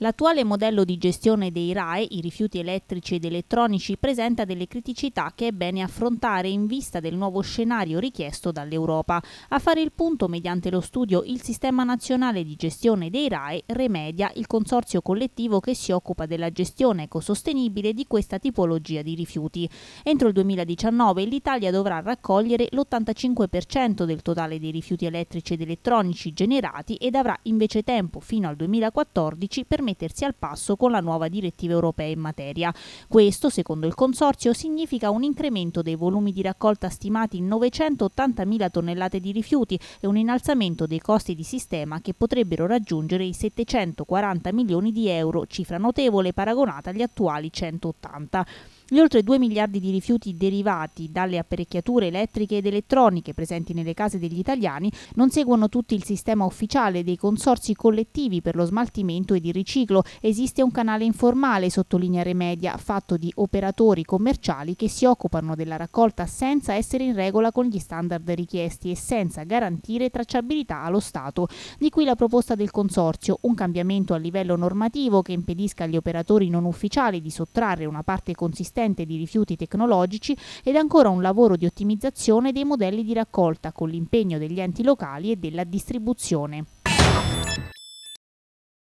L'attuale modello di gestione dei RAE, i rifiuti elettrici ed elettronici, presenta delle criticità che è bene affrontare in vista del nuovo scenario richiesto dall'Europa. A fare il punto mediante lo studio Il Sistema Nazionale di Gestione dei RAE Remedia, il consorzio collettivo che si occupa della gestione ecosostenibile di questa tipologia di rifiuti. Entro il 2019 l'Italia dovrà raccogliere l'85% del totale dei rifiuti elettrici ed elettronici generati ed avrà invece tempo fino al 2014 per mettersi al passo con la nuova direttiva europea in materia. Questo, secondo il Consorzio, significa un incremento dei volumi di raccolta stimati in 980.000 tonnellate di rifiuti e un innalzamento dei costi di sistema che potrebbero raggiungere i 740 milioni di euro, cifra notevole paragonata agli attuali 180. Gli oltre 2 miliardi di rifiuti derivati dalle apparecchiature elettriche ed elettroniche presenti nelle case degli italiani non seguono tutti il sistema ufficiale dei consorsi collettivi per lo smaltimento ed il riciclo. Esiste un canale informale, sottolinea Remedia, fatto di operatori commerciali che si occupano della raccolta senza essere in regola con gli standard richiesti e senza garantire tracciabilità allo Stato. Di qui la proposta del Consorzio, un cambiamento a livello normativo che impedisca agli operatori non ufficiali di sottrarre una parte consistente esistente di rifiuti tecnologici ed ancora un lavoro di ottimizzazione dei modelli di raccolta con l'impegno degli enti locali e della distribuzione.